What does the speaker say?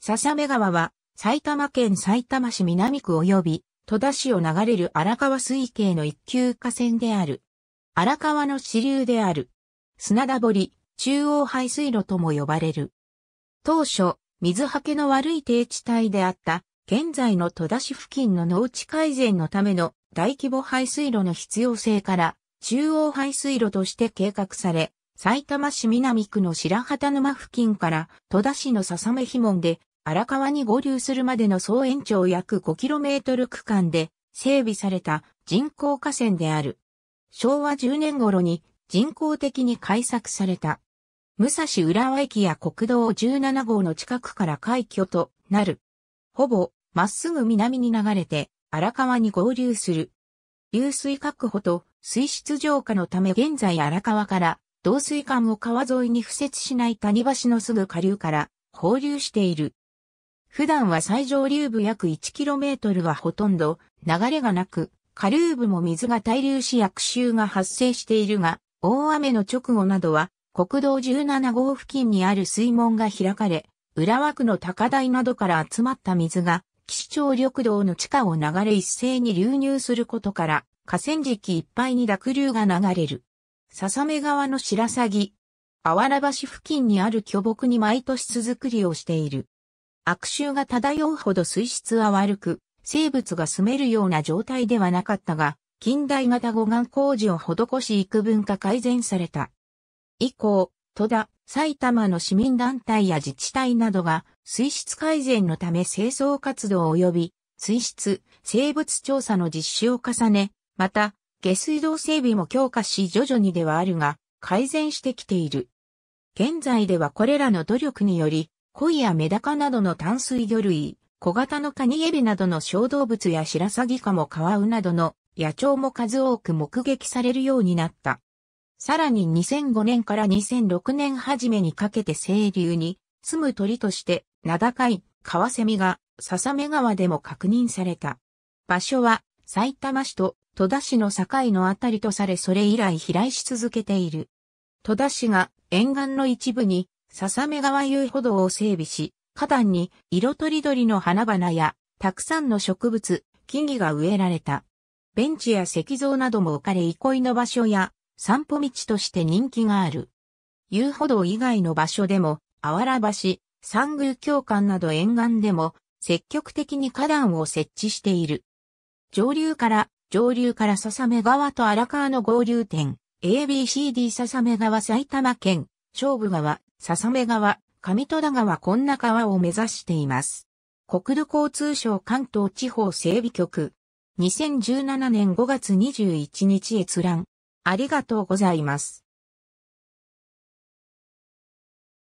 笹目川は埼玉県埼玉市南区及び戸田市を流れる荒川水系の一級河川である。荒川の支流である。砂田堀、中央排水路とも呼ばれる。当初、水はけの悪い低地帯であった、現在の戸田市付近の農地改善のための大規模排水路の必要性から、中央排水路として計画され、埼玉市南区の白旗沼付近から戸田市の笹目碑門で荒川に合流するまでの総延長約 5km 区間で整備された人工河川である。昭和10年頃に人工的に開削された。武蔵浦和駅や国道17号の近くから開峡となる。ほぼまっすぐ南に流れて荒川に合流する。流水確保と水質浄化のため現在荒川から導水管を川沿いに敷設しない谷橋のすぐ下流から放流している。普段は最上流部約 1km はほとんど流れがなく、下流部も水が滞留し悪臭が発生しているが、大雨の直後などは国道17号付近にある水門が開かれ、浦和区の高台などから集まった水が、岸町緑道の地下を流れ一斉に流入することから、河川敷いっぱいに濁流が流れる。笹目川の白鷺。あわら橋付近にある巨木に毎年巣作りをしている。悪臭が漂うほど水質は悪く、生物が住めるような状態ではなかったが、近代型護岸工事を施し幾分か改善された。以降、戸田、埼玉の市民団体や自治体などが水質改善のため清掃活動及び水質、生物調査の実施を重ね、また下水道整備も強化し徐々にではあるが、改善してきている。現在ではこれらの努力により、鯉やメダカなどの淡水魚類、小型のカニエビなどの小動物やシラサギカモカワウなどの野鳥も数多く目撃されるようになった。さらに2005年から2006年初めにかけて清流に住む鳥として名高いカワセミが笹目川でも確認された。場所は埼玉市と戸田市の境のあたりとされそれ以来飛来し続けている。戸田市が沿岸の一部に笹目川遊歩道を整備し、花壇に色とりどりの花々やたくさんの植物、木々が植えられた。ベンチや石像なども置かれ憩いの場所や散歩道として人気がある。遊歩道以外の場所でも、あわら橋、三宮教館など沿岸でも積極的に花壇を設置している。上流から上流から笹目川と荒川の合流点、ABCD 笹目川埼玉県、勝負川、笹目川、上戸田川こんな川を目指しています。国土交通省関東地方整備局。2017年5月21日閲覧。ありがとうございます。